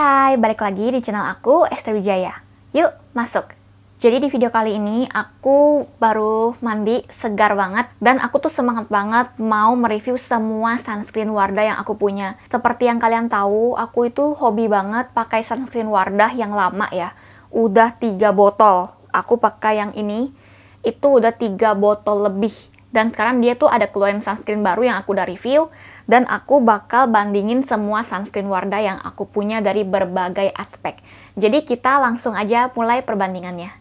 Hai, balik lagi di channel aku, Esther Wijaya. Yuk, masuk! Jadi di video kali ini aku baru mandi segar banget dan aku tuh semangat banget mau mereview semua sunscreen Wardah yang aku punya. Seperti yang kalian tahu, aku itu hobi banget pakai sunscreen Wardah yang lama ya. Udah 3 botol. Aku pakai yang ini, itu udah 3 botol lebih dan sekarang dia tuh ada keluarin sunscreen baru yang aku udah review dan aku bakal bandingin semua sunscreen Wardah yang aku punya dari berbagai aspek. Jadi kita langsung aja mulai perbandingannya.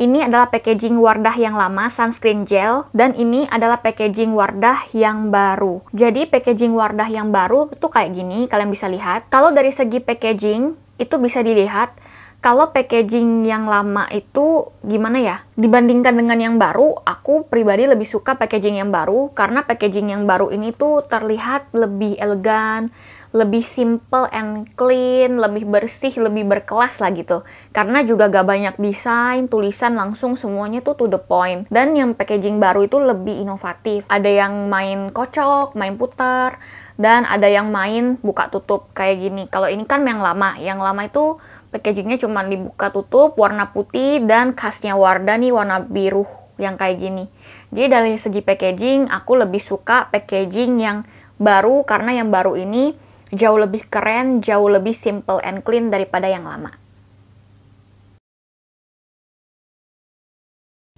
Ini adalah packaging Wardah yang lama, sunscreen gel, dan ini adalah packaging Wardah yang baru. Jadi packaging Wardah yang baru tuh kayak gini, kalian bisa lihat. Kalau dari segi packaging, itu bisa dilihat kalau packaging yang lama itu gimana ya? Dibandingkan dengan yang baru, aku pribadi lebih suka packaging yang baru karena packaging yang baru ini tuh terlihat lebih elegan, lebih simple and clean, lebih bersih, lebih berkelas lah gitu. Karena juga gak banyak desain, tulisan langsung semuanya tuh to the point. Dan yang packaging baru itu lebih inovatif. Ada yang main kocok, main putar, dan ada yang main buka tutup kayak gini. Kalau ini kan yang lama, yang lama itu packagingnya cuma dibuka tutup warna putih dan khasnya Wardah nih warna biru yang kayak gini jadi dari segi packaging aku lebih suka packaging yang baru karena yang baru ini jauh lebih keren jauh lebih simple and clean daripada yang lama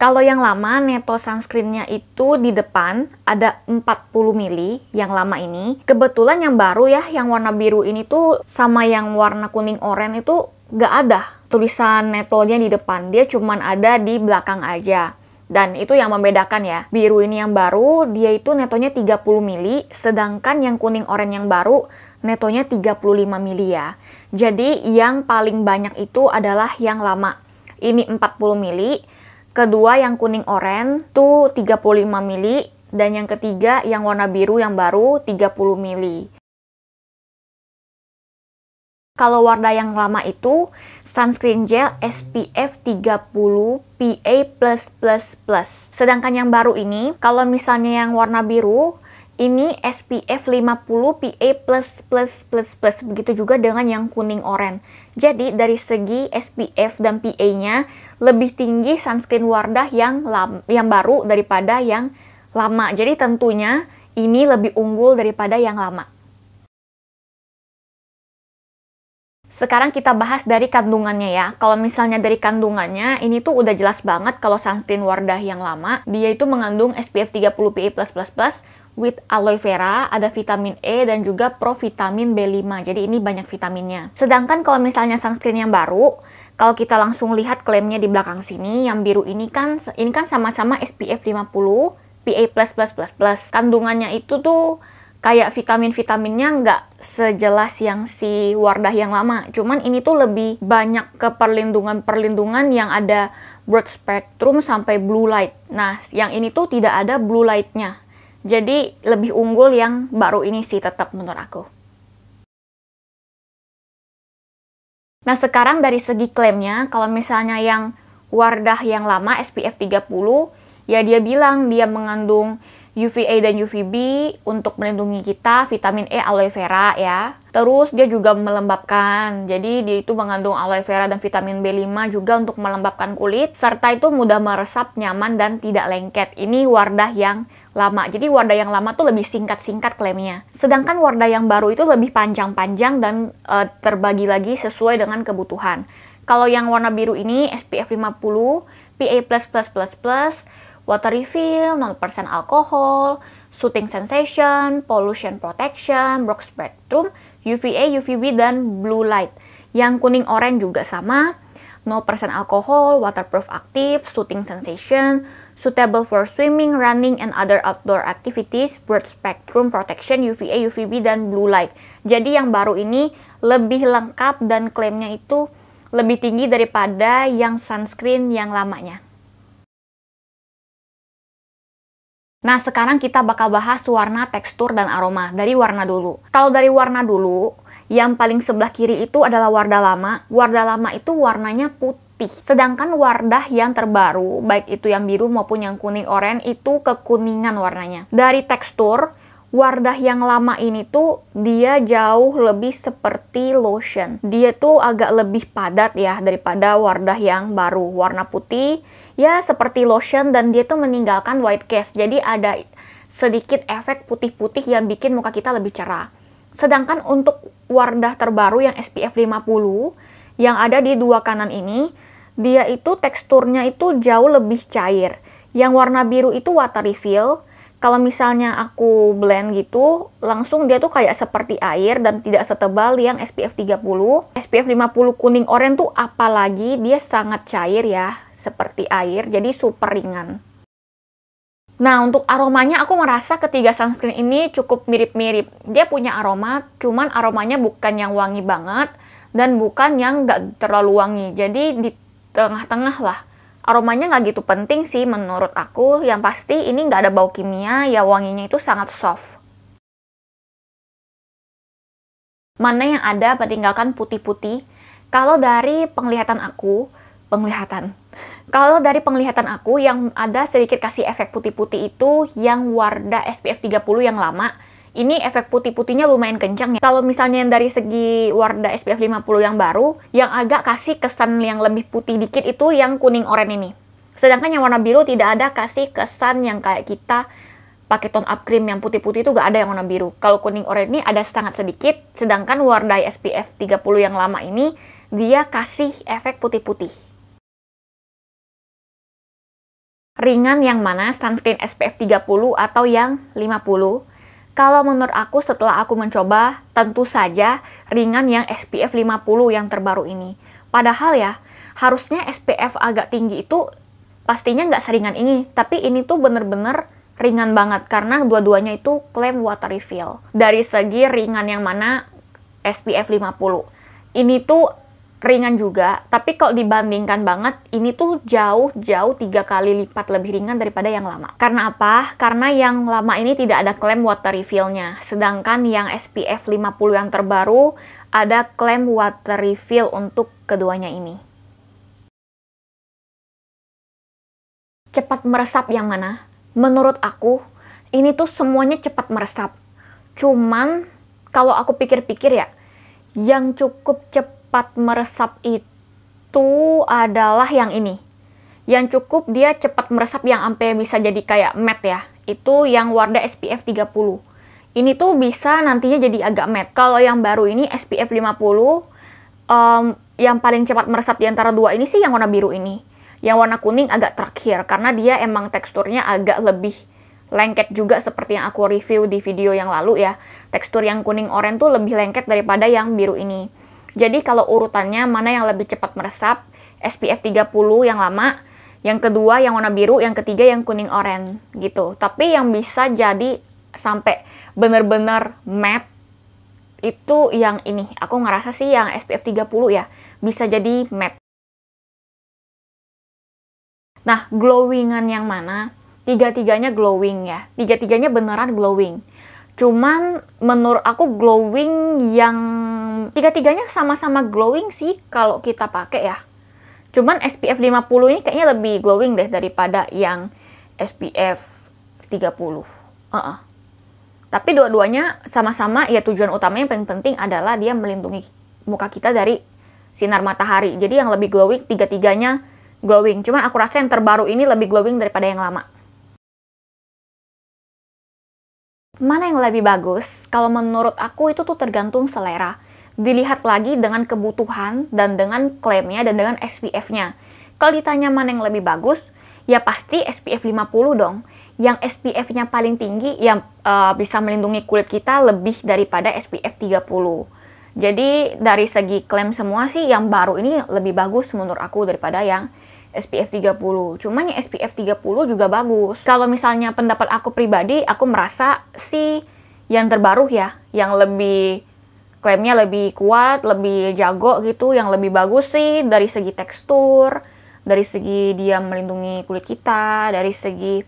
Kalau yang lama neto sunscreennya itu di depan ada 40 mili yang lama ini. Kebetulan yang baru ya yang warna biru ini tuh sama yang warna kuning oranye itu gak ada tulisan netolnya di depan. Dia cuman ada di belakang aja. Dan itu yang membedakan ya. Biru ini yang baru, dia itu netonya 30 mili, sedangkan yang kuning oranye yang baru netonya 35 mili ya. Jadi yang paling banyak itu adalah yang lama. Ini 40 mili, kedua yang kuning oranye tuh 35 mili, dan yang ketiga yang warna biru yang baru 30 mili. Kalau Wardah yang lama itu sunscreen gel SPF 30 PA+++. Sedangkan yang baru ini, kalau misalnya yang warna biru, ini SPF 50 PA++++. Begitu juga dengan yang kuning oranye. Jadi dari segi SPF dan PA-nya lebih tinggi sunscreen Wardah yang lam, yang baru daripada yang lama. Jadi tentunya ini lebih unggul daripada yang lama. Sekarang kita bahas dari kandungannya ya. Kalau misalnya dari kandungannya, ini tuh udah jelas banget kalau sunscreen Wardah yang lama, dia itu mengandung SPF 30 PA+++, with aloe vera, ada vitamin E dan juga provitamin B5. Jadi ini banyak vitaminnya. Sedangkan kalau misalnya sunscreen yang baru, kalau kita langsung lihat klaimnya di belakang sini, yang biru ini kan ini kan sama-sama SPF 50, PA++++. Kandungannya itu tuh kayak vitamin-vitaminnya nggak sejelas yang si Wardah yang lama. Cuman ini tuh lebih banyak ke perlindungan-perlindungan yang ada broad spectrum sampai blue light. Nah, yang ini tuh tidak ada blue light-nya. Jadi lebih unggul yang baru ini sih tetap menurut aku. Nah, sekarang dari segi klaimnya, kalau misalnya yang Wardah yang lama SPF 30, ya dia bilang dia mengandung UVA dan UVB untuk melindungi kita, vitamin E aloe vera ya. Terus dia juga melembabkan, jadi dia itu mengandung aloe vera dan vitamin B5 juga untuk melembabkan kulit, serta itu mudah meresap, nyaman, dan tidak lengket. Ini wardah yang lama. Jadi wardah yang lama tuh lebih singkat-singkat klaimnya. Sedangkan wardah yang baru itu lebih panjang-panjang dan e, terbagi lagi sesuai dengan kebutuhan. Kalau yang warna biru ini SPF 50, PA++++, water refill, 0% alkohol, shooting sensation, pollution protection, broad spectrum, UVA, UVB, dan blue light. Yang kuning oranye juga sama, 0% alkohol, waterproof active, shooting sensation, suitable for swimming, running, and other outdoor activities, broad spectrum protection, UVA, UVB, dan blue light. Jadi yang baru ini lebih lengkap dan klaimnya itu lebih tinggi daripada yang sunscreen yang lamanya. Nah, sekarang kita bakal bahas warna, tekstur, dan aroma. Dari warna dulu. Kalau dari warna dulu, yang paling sebelah kiri itu adalah wardah lama. Wardah lama itu warnanya putih. Sedangkan wardah yang terbaru, baik itu yang biru maupun yang kuning oranye, itu kekuningan warnanya. Dari tekstur, Wardah yang lama ini tuh dia jauh lebih seperti lotion. Dia tuh agak lebih padat ya daripada wardah yang baru. Warna putih ya seperti lotion dan dia tuh meninggalkan white cast. Jadi ada sedikit efek putih-putih yang bikin muka kita lebih cerah. Sedangkan untuk Wardah terbaru yang SPF 50 yang ada di dua kanan ini, dia itu teksturnya itu jauh lebih cair. Yang warna biru itu watery feel. Kalau misalnya aku blend gitu, langsung dia tuh kayak seperti air dan tidak setebal yang SPF 30. SPF 50 kuning oranye tuh apalagi dia sangat cair ya seperti air, jadi super ringan. Nah, untuk aromanya aku merasa ketiga sunscreen ini cukup mirip-mirip. Dia punya aroma, cuman aromanya bukan yang wangi banget dan bukan yang nggak terlalu wangi. Jadi di tengah-tengah lah. Aromanya nggak gitu penting sih menurut aku. Yang pasti ini nggak ada bau kimia, ya wanginya itu sangat soft. Mana yang ada meninggalkan putih-putih? Kalau dari penglihatan aku, penglihatan. Kalau dari penglihatan aku yang ada sedikit kasih efek putih-putih itu yang Warda SPF 30 yang lama. Ini efek putih-putihnya lumayan kencang ya. Kalau misalnya yang dari segi Warda SPF 50 yang baru, yang agak kasih kesan yang lebih putih dikit itu yang kuning oranye ini. Sedangkan yang warna biru tidak ada kasih kesan yang kayak kita pakai tone up cream yang putih-putih itu gak ada yang warna biru. Kalau kuning oranye ini ada sangat sedikit, sedangkan Wardah SPF 30 yang lama ini dia kasih efek putih-putih ringan yang mana sunscreen SPF 30 atau yang 50. Kalau menurut aku setelah aku mencoba, tentu saja ringan yang SPF 50 yang terbaru ini. Padahal ya, harusnya SPF agak tinggi itu pastinya nggak seringan ini. Tapi ini tuh bener-bener ringan banget karena dua-duanya itu klaim water refill. Dari segi ringan yang mana SPF 50. Ini tuh ringan juga, tapi kalau dibandingkan banget, ini tuh jauh-jauh tiga kali lipat lebih ringan daripada yang lama. Karena apa? Karena yang lama ini tidak ada klaim water refillnya, sedangkan yang SPF 50 yang terbaru ada klaim water refill untuk keduanya ini. Cepat meresap yang mana? Menurut aku, ini tuh semuanya cepat meresap. Cuman, kalau aku pikir-pikir ya, yang cukup cepat cepat meresap itu adalah yang ini. Yang cukup dia cepat meresap yang sampai bisa jadi kayak matte ya. Itu yang Wardah SPF 30. Ini tuh bisa nantinya jadi agak matte. Kalau yang baru ini SPF 50 um, yang paling cepat meresap di antara dua ini sih yang warna biru ini. Yang warna kuning agak terakhir karena dia emang teksturnya agak lebih lengket juga seperti yang aku review di video yang lalu ya. Tekstur yang kuning oranye tuh lebih lengket daripada yang biru ini. Jadi kalau urutannya mana yang lebih cepat meresap, SPF 30 yang lama, yang kedua yang warna biru, yang ketiga yang kuning oranye gitu. Tapi yang bisa jadi sampai bener-bener matte itu yang ini. Aku ngerasa sih yang SPF 30 ya bisa jadi matte. Nah, glowingan yang mana? Tiga-tiganya glowing ya. Tiga-tiganya beneran glowing. Cuman menurut aku glowing yang tiga-tiganya sama-sama glowing sih kalau kita pakai ya. Cuman SPF 50 ini kayaknya lebih glowing deh daripada yang SPF 30. Uh -uh. Tapi dua-duanya sama-sama ya tujuan utamanya yang paling penting adalah dia melindungi muka kita dari sinar matahari. Jadi yang lebih glowing tiga-tiganya glowing. Cuman aku rasa yang terbaru ini lebih glowing daripada yang lama. Mana yang lebih bagus? Kalau menurut aku itu tuh tergantung selera. Dilihat lagi dengan kebutuhan dan dengan klaimnya dan dengan SPF-nya. Kalau ditanya mana yang lebih bagus, ya pasti SPF 50 dong. Yang SPF-nya paling tinggi yang uh, eh, bisa melindungi kulit kita lebih daripada SPF 30. Jadi dari segi klaim semua sih yang baru ini lebih bagus menurut aku daripada yang SPF 30. Cuman yang SPF 30 juga bagus. Kalau misalnya pendapat aku pribadi, aku merasa si yang terbaru ya, yang lebih klaimnya lebih kuat, lebih jago gitu, yang lebih bagus sih dari segi tekstur, dari segi dia melindungi kulit kita, dari segi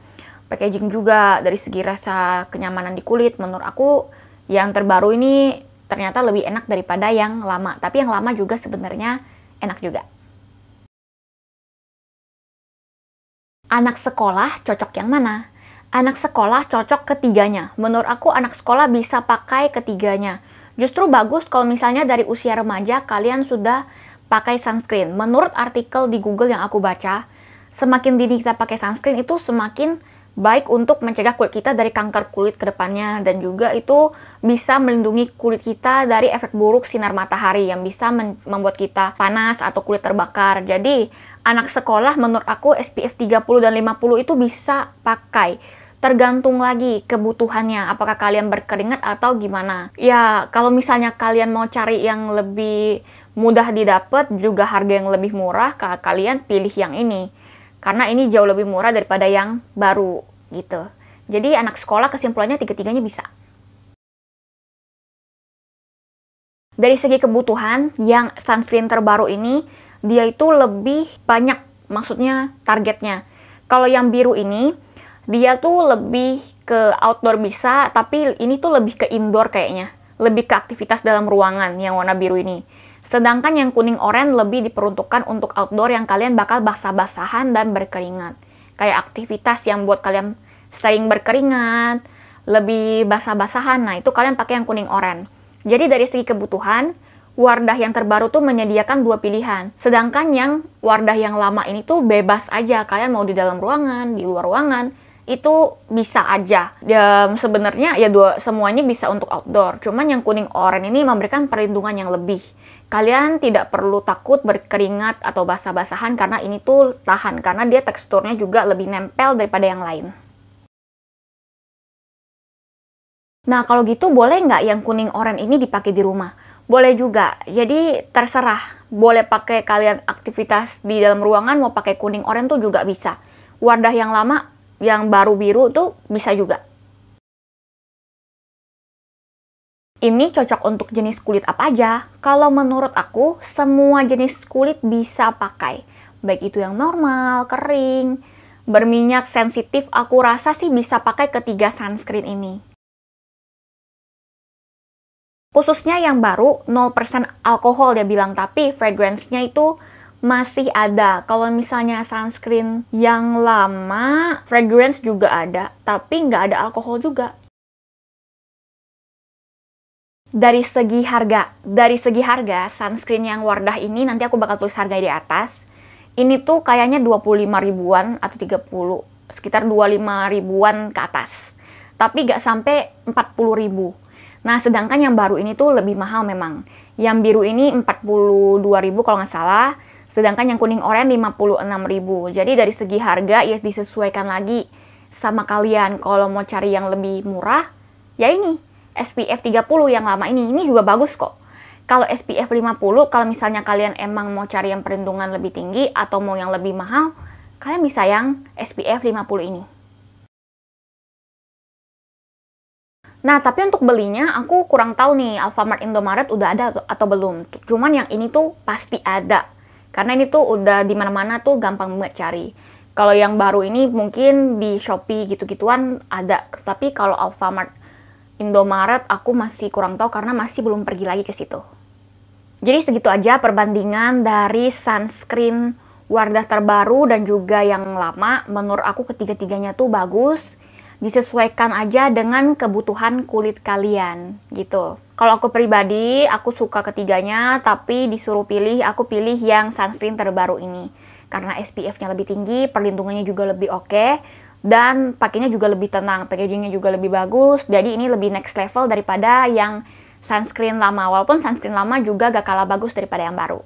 packaging juga, dari segi rasa kenyamanan di kulit menurut aku yang terbaru ini ternyata lebih enak daripada yang lama. Tapi yang lama juga sebenarnya enak juga. anak sekolah cocok yang mana? Anak sekolah cocok ketiganya. Menurut aku anak sekolah bisa pakai ketiganya. Justru bagus kalau misalnya dari usia remaja kalian sudah pakai sunscreen. Menurut artikel di Google yang aku baca, semakin dini kita pakai sunscreen itu semakin baik untuk mencegah kulit kita dari kanker kulit ke depannya dan juga itu bisa melindungi kulit kita dari efek buruk sinar matahari yang bisa membuat kita panas atau kulit terbakar. Jadi, anak sekolah menurut aku SPF 30 dan 50 itu bisa pakai. Tergantung lagi kebutuhannya, apakah kalian berkeringat atau gimana. Ya, kalau misalnya kalian mau cari yang lebih mudah didapat, juga harga yang lebih murah, kalian pilih yang ini karena ini jauh lebih murah daripada yang baru gitu. Jadi anak sekolah kesimpulannya tiga-tiganya bisa. Dari segi kebutuhan, yang sunscreen terbaru ini dia itu lebih banyak maksudnya targetnya. Kalau yang biru ini dia tuh lebih ke outdoor bisa, tapi ini tuh lebih ke indoor kayaknya. Lebih ke aktivitas dalam ruangan yang warna biru ini. Sedangkan yang kuning oranye lebih diperuntukkan untuk outdoor yang kalian bakal basah-basahan dan berkeringat. Kayak aktivitas yang buat kalian sering berkeringat, lebih basah-basahan. Nah, itu kalian pakai yang kuning oranye. Jadi dari segi kebutuhan, Wardah yang terbaru tuh menyediakan dua pilihan. Sedangkan yang Wardah yang lama ini tuh bebas aja. Kalian mau di dalam ruangan, di luar ruangan, itu bisa aja. Dan ya, sebenarnya ya dua semuanya bisa untuk outdoor. Cuman yang kuning oranye ini memberikan perlindungan yang lebih. Kalian tidak perlu takut berkeringat atau basah-basahan karena ini tuh tahan karena dia teksturnya juga lebih nempel daripada yang lain. Nah kalau gitu boleh nggak yang kuning oranye ini dipakai di rumah? Boleh juga, jadi terserah. Boleh pakai kalian aktivitas di dalam ruangan mau pakai kuning oranye tuh juga bisa. Wardah yang lama, yang baru biru tuh bisa juga. Ini cocok untuk jenis kulit apa aja? Kalau menurut aku, semua jenis kulit bisa pakai. Baik itu yang normal, kering, berminyak, sensitif, aku rasa sih bisa pakai ketiga sunscreen ini. Khususnya yang baru, 0% alkohol dia bilang, tapi fragrance-nya itu masih ada. Kalau misalnya sunscreen yang lama, fragrance juga ada, tapi nggak ada alkohol juga dari segi harga, dari segi harga sunscreen yang Wardah ini nanti aku bakal tulis harga di atas. Ini tuh kayaknya 25 ribuan atau 30, sekitar 25 ribuan ke atas. Tapi gak sampai 40 ribu. Nah, sedangkan yang baru ini tuh lebih mahal memang. Yang biru ini 42 ribu kalau nggak salah, sedangkan yang kuning oranye 56 ribu. Jadi dari segi harga ya disesuaikan lagi sama kalian. Kalau mau cari yang lebih murah, ya ini SPF 30 yang lama ini. Ini juga bagus kok. Kalau SPF 50, kalau misalnya kalian emang mau cari yang perlindungan lebih tinggi atau mau yang lebih mahal, kalian bisa yang SPF 50 ini. Nah, tapi untuk belinya aku kurang tahu nih Alfamart Indomaret udah ada atau belum. Cuman yang ini tuh pasti ada. Karena ini tuh udah dimana mana-mana tuh gampang banget cari. Kalau yang baru ini mungkin di Shopee gitu-gituan ada. Tapi kalau Alfamart Indomaret aku masih kurang tahu karena masih belum pergi lagi ke situ. Jadi segitu aja perbandingan dari sunscreen Wardah terbaru dan juga yang lama. Menurut aku ketiga-tiganya tuh bagus. Disesuaikan aja dengan kebutuhan kulit kalian gitu. Kalau aku pribadi, aku suka ketiganya, tapi disuruh pilih, aku pilih yang sunscreen terbaru ini. Karena SPF-nya lebih tinggi, perlindungannya juga lebih oke, okay, dan pakainya juga lebih tenang, packagingnya juga lebih bagus. Jadi ini lebih next level daripada yang sunscreen lama, walaupun sunscreen lama juga gak kalah bagus daripada yang baru.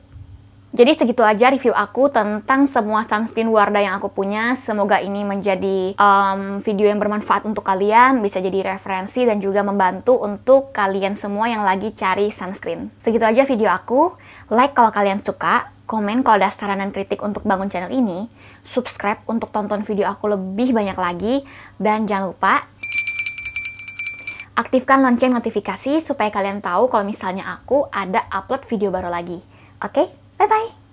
Jadi segitu aja review aku tentang semua sunscreen Wardah yang aku punya. Semoga ini menjadi um, video yang bermanfaat untuk kalian, bisa jadi referensi dan juga membantu untuk kalian semua yang lagi cari sunscreen. Segitu aja video aku. Like kalau kalian suka, komen kalau ada saran dan kritik untuk bangun channel ini, subscribe untuk tonton video aku lebih banyak lagi, dan jangan lupa aktifkan lonceng notifikasi supaya kalian tahu kalau misalnya aku ada upload video baru lagi. Oke, okay? bye-bye!